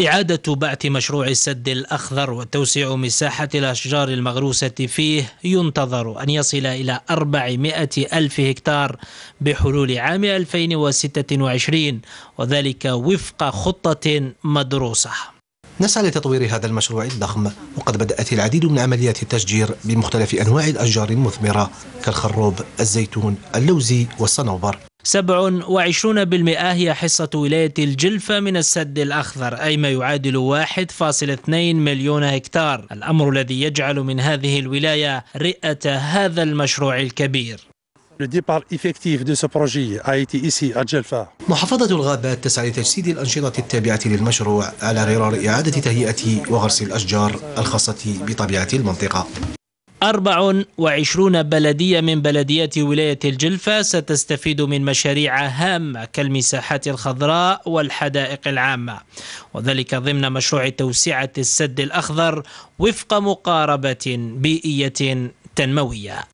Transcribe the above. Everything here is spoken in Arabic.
إعادة بعث مشروع السد الأخضر وتوسيع مساحة الأشجار المغروسة فيه ينتظر أن يصل إلى 400 ألف هكتار بحلول عام 2026 وذلك وفق خطة مدروسة نسعى لتطوير هذا المشروع الضخم وقد بدأت العديد من عمليات التشجير بمختلف أنواع الأشجار المثمرة كالخروب، الزيتون، اللوزي والصنوبر 27% هي حصة ولاية الجلفة من السد الأخضر أي ما يعادل 1.2 مليون هكتار الأمر الذي يجعل من هذه الولاية رئة هذا المشروع الكبير محافظة الغابات تسعى لتجسيد الأنشطة التابعة للمشروع على غرار إعادة تهيئة وغرس الأشجار الخاصة بطبيعة المنطقة 24 بلدية من بلديات ولاية الجلفة ستستفيد من مشاريع هامة كالمساحات الخضراء والحدائق العامة وذلك ضمن مشروع توسعة السد الأخضر وفق مقاربة بيئية تنموية